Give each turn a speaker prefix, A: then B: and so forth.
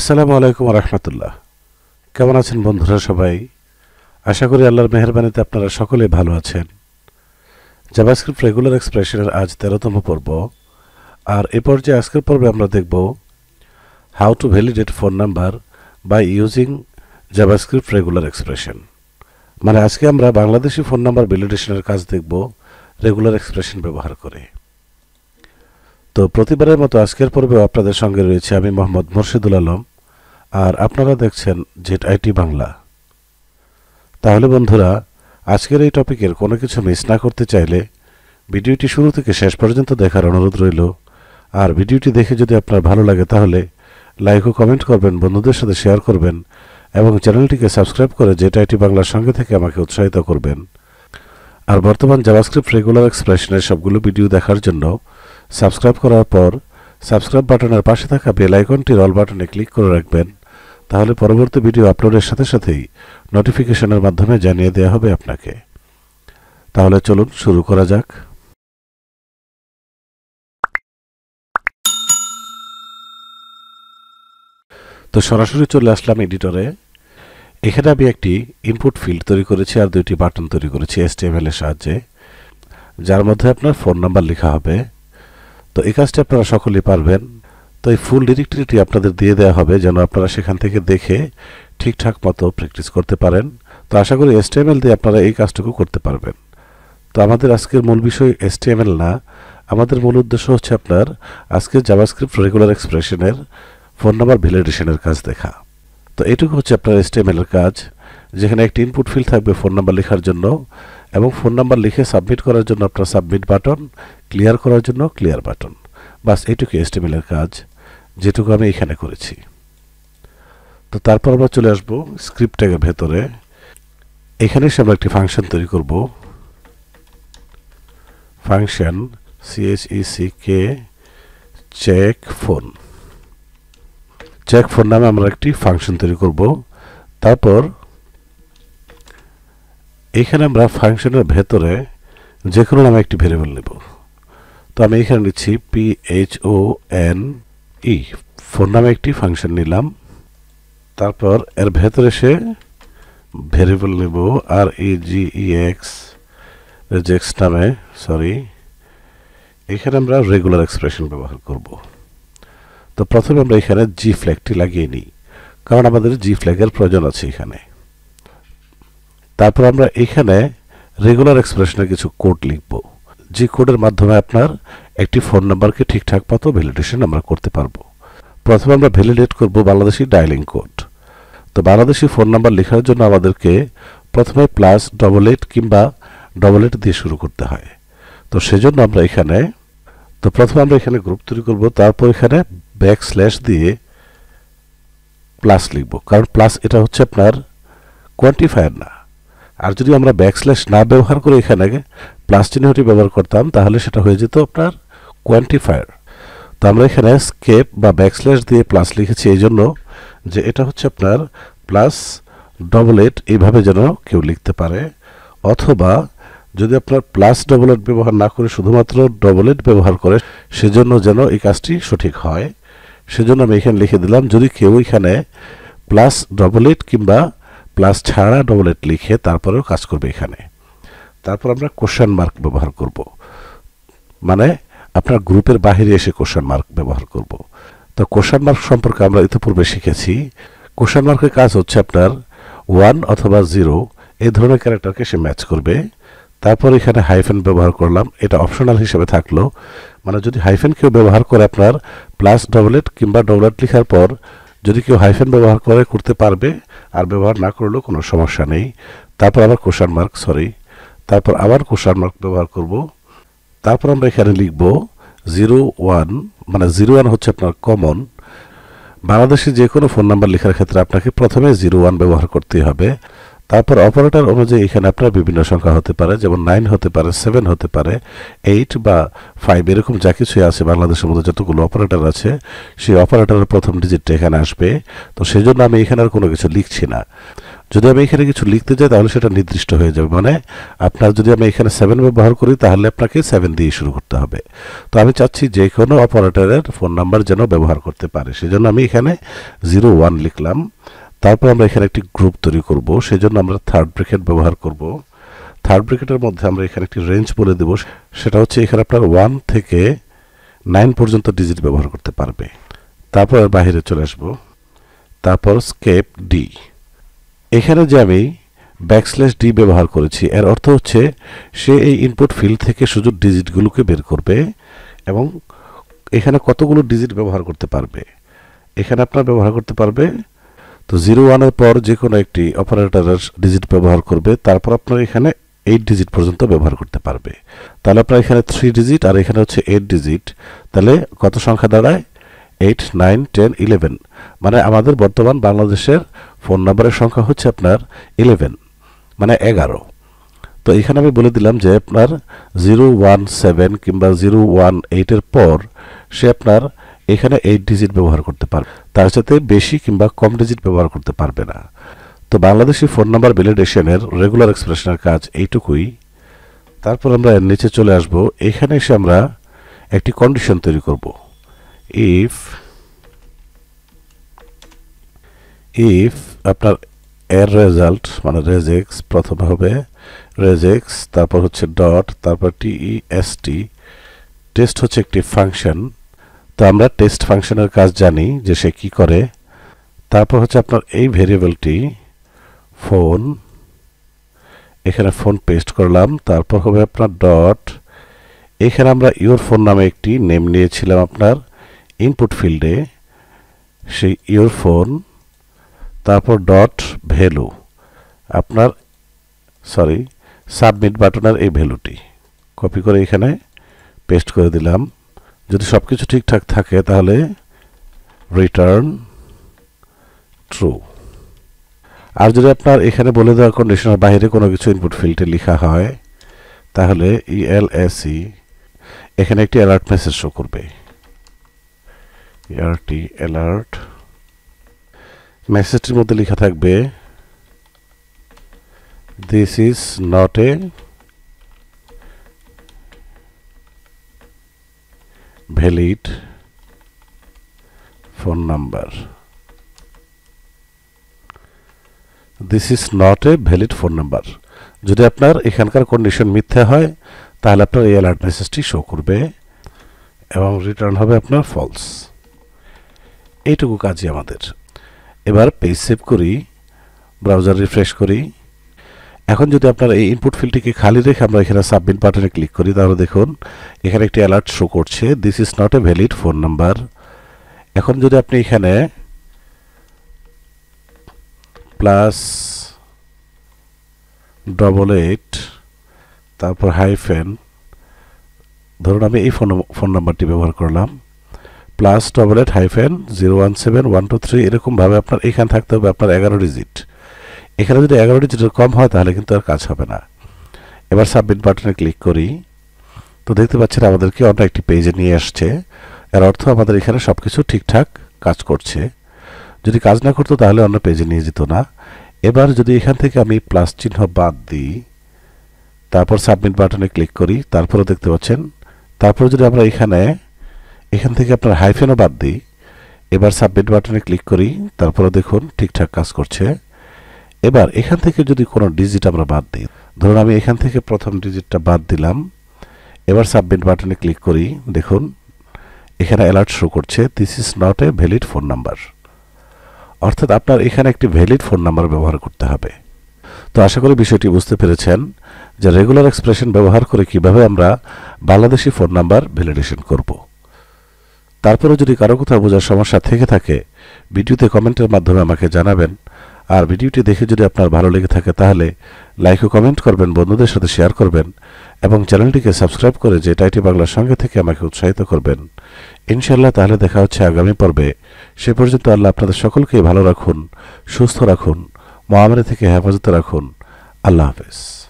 A: আসসালামু আলাইকুম রহমতুল্লাহ কেমন আছেন বন্ধুরা সবাই আশা করি আল্লাহর মেহরবানিতে আপনারা সকলে ভালো আছেন জাভাস্ক্রিপ্ট রেগুলার এক্সপ্রেশনের আজ তেরোতম পর্ব আর এ পর্যায়ে আজকের পর্বে আমরা দেখব how to validate phone number by using JavaScript regular expression মানে আজকে আমরা বাংলাদেশি ফোন নাম্বার ভ্যালিডেশনের কাজ দেখব রেগুলার এক্সপ্রেশন ব্যবহার করে তো প্রতিবারের মতো আজকের পর্বেও আপনাদের সঙ্গে রয়েছে আমি মোহাম্মদ মুর্শিদুল আলম আর আপনারা দেখছেন জেট আইটি বাংলা তাহলে বন্ধুরা আজকের এই টপিকের কোনো কিছু মিস না করতে চাইলে ভিডিওটি শুরু থেকে শেষ পর্যন্ত দেখার অনুরোধ রইল আর ভিডিওটি দেখে যদি আপনার ভালো লাগে তাহলে লাইক ও কমেন্ট করবেন বন্ধুদের সাথে শেয়ার করবেন এবং চ্যানেলটিকে সাবস্ক্রাইব করে জেট আইটি বাংলার সঙ্গে থেকে আমাকে উৎসাহিত করবেন আর বর্তমান জাভাস্ক্রিপ্ট রেগুলার এক্সপ্রেশনের সবগুলো ভিডিও দেখার জন্য সাবস্ক্রাইব করার পর সাবস্ক্রাইব বাটনের পাশে থাকা বেল আইকনটির অল বাটনে ক্লিক করে রাখবেন তাহলে পরবর্তী ভিডিও আপলোডের সাথে সাথেই নোটিফিকেশনের মাধ্যমে জানিয়ে দেওয়া হবে আপনাকে তাহলে চলুন শুরু করা যাক তো সরাসরি চলে আসলাম এডিটরে এখানে আমি একটি ইনপুট ফিল্ড তৈরি করেছি আর দুইটি বাটন তৈরি করেছি এল এর সাহায্যে যার মধ্যে আপনার ফোন নাম্বার লেখা হবে তো এই কাজটি আপনারা সকলেই পারবেন তো এই ফুল ডিরেক্টরিটি আপনাদের দিয়ে দেওয়া হবে যেন আপনারা সেখান থেকে দেখে ঠিকঠাক মতো প্র্যাকটিস করতে পারেন তো আশা করি এসটিএমএল দিয়ে আপনারা এই কাজটুকু করতে পারবেন তো আমাদের আজকের মূল বিষয় এসটিএমএল না আমাদের মূল উদ্দেশ্য হচ্ছে আপনার আজকের জাভাস্ক্রিপ্ট রেগুলার এক্সপ্রেশনের ফোন নাম্বার ভ্যালিডেশনের কাজ দেখা তো এটুকু হচ্ছে আপনার এসটিএমএলের কাজ যেখানে একটি ইনপুট ফিল থাকবে ফোন নাম্বার লেখার জন্য এবং ফোন নাম্বার লিখে সাবমিট করার জন্য আপনার সাবমিট বাটন ক্লিয়ার করার জন্য ক্লিয়ার বাটন বাস এইটুকু এস্টিমেলের কাজ যেটুকু আমি এখানে করেছি তো তারপর আমরা চলে আসব স্ক্রিপ্ট ট্যাগের ভেতরে এখানে এসে আমরা একটি ফাংশন তৈরি করব ফাংশন সিএইচইসি কে চেক ফোন চেক ফোন নামে আমরা একটি ফাংশন তৈরি করব তারপর এখানে আমরা ফাংশনের ভেতরে যে কোনো নামে একটি ভেরিয়েবল নেব তো আমি এখানে নিচ্ছি P H O N E phone নামে একটি ফাংশন নিলাম তারপর এর ভেতরে সে ভেরিয়েবল নেব R E G E X regex নামে সরি এখানে আমরা রেগুলার এক্সপ্রেশন ব্যবহার করব তো প্রথমে আমরা এখানে জি ফ্ল্যাগটি লাগিয়ে নিই কারণ আমাদের জি ফ্ল্যাগের প্রয়োজন আছে এখানে তারপর আমরা এখানে রেগুলার এক্সপ্রেশনের কিছু কোড লিখবো যে কোডের মাধ্যমে আপনার একটি ফোন নাম্বারকে ঠিকঠাক মতো ভ্যালিডেশন আমরা করতে পারবো প্রথমে আমরা ভ্যালিডেট করব বাংলাদেশি ডায়ালিং কোড তো বাংলাদেশি ফোন নাম্বার লেখার জন্য আমাদেরকে প্রথমে প্লাস ডবল এইট কিংবা ডবল এইট দিয়ে শুরু করতে হয় তো সেজন্য আমরা এখানে তো প্রথমে আমরা এখানে গ্রুপ তৈরি করব তারপর এখানে ব্যাক স্ল্যাশ দিয়ে প্লাস লিখব কারণ প্লাস এটা হচ্ছে আপনার কোয়ান্টিফায়ার না আর যদি আমরা ব্যাকস্ল্যাশ না ব্যবহার করে এখানে প্লাস চিহ্নটি ব্যবহার করতাম তাহলে সেটা হয়ে যেত আপনার কোয়ান্টিফায়ার তো আমরা এখানে স্কেপ বা ব্যাকস্ল্যাশ দিয়ে প্লাস লিখেছি এই জন্য যে এটা হচ্ছে আপনার প্লাস ডবল এট এইভাবে যেন কেউ লিখতে পারে অথবা যদি আপনার প্লাস ডবল এট ব্যবহার না করে শুধুমাত্র ডবল এট ব্যবহার করে সেজন্য যেন এই কাজটি সঠিক হয় সেজন্য আমি এখানে লিখে দিলাম যদি কেউ এখানে প্লাস ডবল এট কিংবা প্লাস ছাড়া ডবল এট লিখে তারপরেও কাজ করবে এখানে তারপর আমরা কোশ্চেন মার্ক ব্যবহার করব মানে আপনার গ্রুপের বাহিরে এসে কোশ্চেন মার্ক ব্যবহার করব তো কোশ্চেন মার্ক সম্পর্কে আমরা ইতিপূর্বে শিখেছি কোশ্চেন মার্কের কাজ হচ্ছে আপনার ওয়ান অথবা জিরো এই ধরনের ক্যারেক্টারকে সে ম্যাচ করবে তারপর এখানে হাইফেন ব্যবহার করলাম এটা অপশনাল হিসেবে থাকলো মানে যদি হাইফেন কেউ ব্যবহার করে আপনার প্লাস ডবলেট কিংবা ডবলেট লেখার পর যদি কেউ হাইফেন ব্যবহার করে করতে পারবে আর ব্যবহার না করলেও কোনো সমস্যা নেই তারপর আবার কোষার মার্ক সরি তারপর আবার কোষার মার্ক ব্যবহার করব তারপর আমরা এখানে লিখব জিরো ওয়ান মানে জিরো ওয়ান হচ্ছে আপনার কমন বাংলাদেশে যে কোনো ফোন নাম্বার লেখার ক্ষেত্রে আপনাকে প্রথমে জিরো ওয়ান ব্যবহার করতে হবে তারপর অপারেটর অনুযায়ী এখানে আপনার বিভিন্ন সংখ্যা হতে পারে যেমন নাইন হতে পারে সেভেন হতে পারে এইট বা ফাইভ এরকম যা কিছুই আছে বাংলাদেশের মধ্যে যতগুলো অপারেটর আছে সেই অপারেটরের প্রথম ডিজিটটা এখানে আসবে তো সেই জন্য আমি এখানে আর কোনো কিছু লিখছি না যদি আমি এখানে কিছু লিখতে যাই তাহলে সেটা নির্দিষ্ট হয়ে যাবে মানে আপনার যদি আমি এখানে সেভেন ব্যবহার করি তাহলে আপনাকে সেভেন দিয়ে শুরু করতে হবে তো আমি চাচ্ছি যে কোনো অপারেটরের ফোন নাম্বার যেন ব্যবহার করতে পারে সেজন্য আমি এখানে জিরো ওয়ান লিখলাম তারপর আমরা এখানে একটি গ্রুপ তৈরি করব সেজন্য আমরা থার্ড ব্রেকেট ব্যবহার করব থার্ড ব্রেকেটের মধ্যে আমরা এখানে একটি রেঞ্জ বলে দেব সেটা হচ্ছে এখানে আপনার ওয়ান থেকে নাইন পর্যন্ত ডিজিট ব্যবহার করতে পারবে তারপর বাহিরে চলে আসব তারপর স্কেপ ডি এখানে যে আমি ব্যাকস্ল্যাশ ডি ব্যবহার করেছি এর অর্থ হচ্ছে সে এই ইনপুট ফিল্ড থেকে শুধু ডিজিটগুলোকে বের করবে এবং এখানে কতগুলো ডিজিট ব্যবহার করতে পারবে এখানে আপনার ব্যবহার করতে পারবে তো জিরো ওয়ানের পর যে কোনো একটি অপারেটরের ডিজিট ব্যবহার করবে তারপর আপনার এখানে এইট ডিজিট পর্যন্ত ব্যবহার করতে পারবে তাহলে আপনার এখানে থ্রি ডিজিট আর এখানে হচ্ছে এইট ডিজিট তাহলে কত সংখ্যা দাঁড়ায় এইট নাইন টেন ইলেভেন মানে আমাদের বর্তমান বাংলাদেশের ফোন নাম্বারের সংখ্যা হচ্ছে আপনার ইলেভেন মানে এগারো তো এখানে আমি বলে দিলাম যে আপনার জিরো ওয়ান সেভেন কিংবা জিরো ওয়ান এইটের পর সে আপনার এখানে এইট ডিজিট ব্যবহার করতে পারবে তার সাথে বেশি কিংবা কম ডিজিট ব্যবহার করতে পারবে না তো বাংলাদেশি ফোন নাম্বার ভ্যালিডেশনের রেগুলার এক্সপ্রেশনের কাজ এইটুকুই তারপর আমরা এর নিচে চলে আসব এখানে এসে আমরা একটি কন্ডিশন তৈরি করব ইফ ইফ আপনার এর রেজাল্ট মানে রেজেক্স প্রথমে হবে রেজেক্স তারপর হচ্ছে ডট তারপর টি এস টি টেস্ট হচ্ছে একটি ফাংশন তো আমরা টেস্ট ফাংশনের কাজ জানি যে সে কি করে তারপর হচ্ছে আপনার এই ভেরিয়েবলটি ফোন এখানে ফোন পেস্ট করলাম তারপর হবে আপনার ডট এখানে আমরা ইওর ফোন নামে একটি নেম নিয়েছিলাম আপনার ইনপুট ফিল্ডে সেই ইওর ফোন তারপর ডট ভ্যালু আপনার সরি সাবমিট বাটনের এই ভ্যালুটি কপি করে এখানে পেস্ট করে দিলাম যদি সব কিছু ঠিকঠাক থাকে তাহলে রিটার্ন ট্রু আর যদি আপনার এখানে বলে দেওয়া কন্ডিশনের বাইরে কোনো কিছু ইনপুট ফিল্ডে লেখা হয় তাহলে ইএলএসি e e এখানে একটি অ্যালার্ট মেসেজ শো করবে ইআরটি অ্যালার্ট মেসেজটির মধ্যে লেখা থাকবে this is not a valid phone number this is not a valid phone number যদি আপনার এখানকার কন্ডিশন মিথ্যা হয় তাহলে আপনার এই অ্যালার্ট মেসেজটি শো করবে এবং রিটার্ন হবে আপনার ফলস এইটুকু কাজই আমাদের এবার পেজ সেভ করি ব্রাউজার রিফ্রেশ করি এখন যদি আপনার এই ইনপুট ফিল্ডটিকে খালি রেখে আমরা এখানে সাবমিট বাটনে ক্লিক করি তাহলে দেখুন এখানে একটি অ্যালার্ট শো করছে this is not a valid phone number এখন যদি আপনি এখানে প্লাস ডবল এইট তারপর হাইফেন ধরুন আমি এই ফোন ফোন নাম্বারটি ব্যবহার করলাম plus double eight hyphen zero one seven one two three এরকমভাবে আপনার এখানে থাকতে হবে আপনার এগারো ডিজিট এখানে যদি এগারোটি চিত্র কম হয় তাহলে কিন্তু আর কাজ হবে না এবার সাবমিট বাটনে ক্লিক করি তো দেখতে পাচ্ছেন আমাদেরকে অন্য একটি পেজে নিয়ে আসছে এর অর্থ আমাদের এখানে সব কিছু ঠিকঠাক কাজ করছে যদি কাজ না করতো তাহলে অন্য পেজে নিয়ে যেত না এবার যদি এখান থেকে আমি প্লাস চিহ্ন বাদ দিই তারপর সাবমিট বাটনে ক্লিক করি তারপরও দেখতে পাচ্ছেন তারপর যদি আমরা এখানে এখান থেকে আপনার হাইফেনও বাদ দিই এবার সাবমিট বাটনে ক্লিক করি তারপরও দেখুন ঠিকঠাক কাজ করছে এবার এখান থেকে যদি কোনো ডিজিট আমরা বাদ দিই ধরুন আমি এখান থেকে প্রথম ডিজিটটা বাদ দিলাম এবার সাবমিট বাটনে ক্লিক করি দেখুন এখানে অ্যালার্ট শো করছে this is not a valid phone number অর্থাৎ আপনার এখানে একটি ভ্যালিড ফোন নাম্বার ব্যবহার করতে হবে তো আশা করি বিষয়টি বুঝতে পেরেছেন যে রেগুলার এক্সপ্রেশন ব্যবহার করে কিভাবে আমরা বাংলাদেশি ফোন নাম্বার ভ্যালিডেশন করব তারপরে যদি কারো কোথাও বোঝার সমস্যা থেকে থাকে ভিডিওতে কমেন্টের মাধ্যমে আমাকে জানাবেন আর ভিডিওটি দেখে যদি আপনার ভালো লেগে থাকে তাহলে লাইক ও কমেন্ট করবেন বন্ধুদের সাথে শেয়ার করবেন এবং চ্যানেলটিকে সাবস্ক্রাইব করে যে টাইটি বাংলার সঙ্গে থেকে আমাকে উৎসাহিত করবেন ইনশাল্লাহ তাহলে দেখা হচ্ছে আগামী পর্বে সে পর্যন্ত আল্লাহ আপনাদের সকলকে ভালো রাখুন সুস্থ রাখুন মহামারী থেকে হেফাজতে রাখুন আল্লাহ হাফেজ